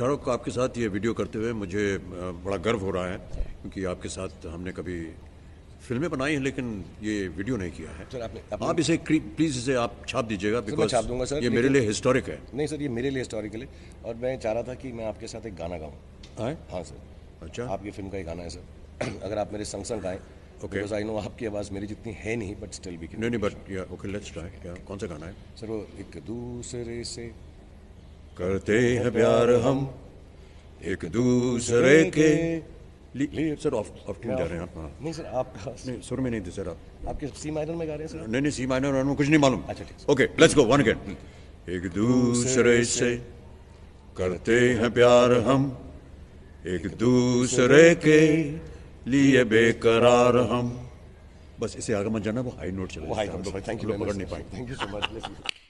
शाहरुख आपके साथ ये वीडियो करते हुए मुझे बड़ा गर्व हो रहा है क्योंकि आपके साथ हमने कभी फिल्में बनाई हैं लेकिन ये वीडियो नहीं किया है सर आपने, आपने आप इसे प्लीज़ इसे आप छाप दीजिएगा बिकॉज छाप दूंगा सर ये मेरे लिए हिस्टोरिक है नहीं सर ये मेरे लिए हिस्टोरिकल है और मैं चाह रहा था कि मैं आपके साथ एक गाना गाऊँ हाँ सर अच्छा आपकी फिल्म का एक गाना है सर अगर आप मेरे संग संग गाएँ ओके आई नो आपकी आवाज़ मेरी जितनी है नहीं बट स्टिल भी नहीं नहीं बट ओके लेट्स ट्राई कौन सा गाना है सर वो एक दूसरे से करते हैं प्यार हम एक दूसरे के लिए सर ऑफ ऑफ ट्यून जा रहे हैं आप हाँ। नहीं सर आप नहीं सुर में नहीं थे सर आप आपके सी माइनर में गा रहे हैं सर नहीं नहीं सी माइनर में कुछ नहीं मालूम अच्छा ठीक okay let's go one again एक दूसरे से करते हैं प्यार हम एक दूसरे के लिए बेकरार हम बस इसे आगे मत जाना वो हाई नोट चले थैंक यू पकड़ नहीं पाए थैंक यू सो मच